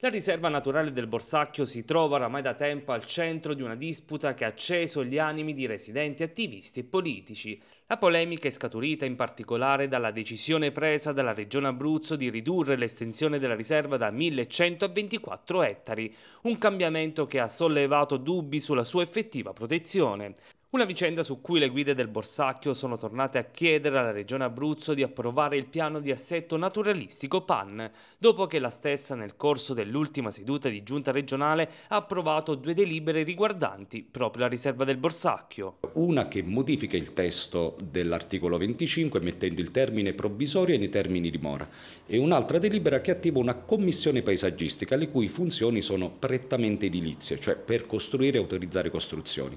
La riserva naturale del Borsacchio si trova oramai da tempo al centro di una disputa che ha acceso gli animi di residenti, attivisti e politici. La polemica è scaturita in particolare dalla decisione presa dalla Regione Abruzzo di ridurre l'estensione della riserva da 1100 a 24 ettari, un cambiamento che ha sollevato dubbi sulla sua effettiva protezione. Una vicenda su cui le guide del Borsacchio sono tornate a chiedere alla Regione Abruzzo di approvare il piano di assetto naturalistico PAN, dopo che la stessa nel corso dell'ultima seduta di giunta regionale ha approvato due delibere riguardanti proprio la riserva del Borsacchio. Una che modifica il testo dell'articolo 25 mettendo il termine provvisorio nei termini di mora e un'altra delibera che attiva una commissione paesaggistica le cui funzioni sono prettamente edilizie, cioè per costruire e autorizzare costruzioni.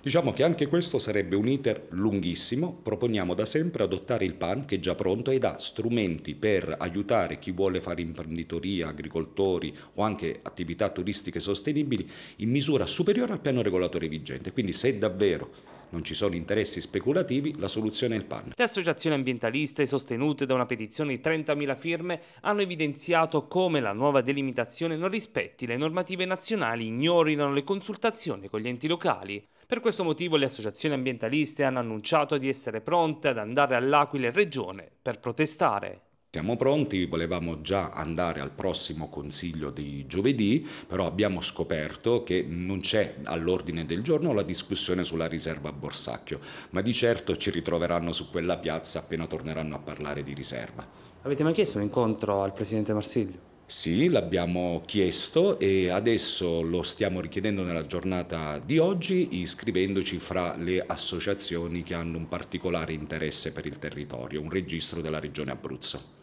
Diciamo che anche questo sarebbe un iter lunghissimo, proponiamo da sempre adottare il PAN che è già pronto ed ha strumenti per aiutare chi vuole fare imprenditoria, agricoltori o anche attività turistiche sostenibili in misura superiore al piano regolatore vigente. Quindi se davvero non ci sono interessi speculativi, la soluzione è il PAN. Le associazioni ambientaliste, sostenute da una petizione di 30.000 firme, hanno evidenziato come la nuova delimitazione non rispetti le normative nazionali, ignorino le consultazioni con gli enti locali. Per questo motivo le associazioni ambientaliste hanno annunciato di essere pronte ad andare all'Aquila e Regione per protestare. Siamo pronti, volevamo già andare al prossimo consiglio di giovedì, però abbiamo scoperto che non c'è all'ordine del giorno la discussione sulla riserva a Borsacchio, ma di certo ci ritroveranno su quella piazza appena torneranno a parlare di riserva. Avete mai chiesto un incontro al Presidente Marsiglio? Sì, l'abbiamo chiesto e adesso lo stiamo richiedendo nella giornata di oggi iscrivendoci fra le associazioni che hanno un particolare interesse per il territorio, un registro della Regione Abruzzo.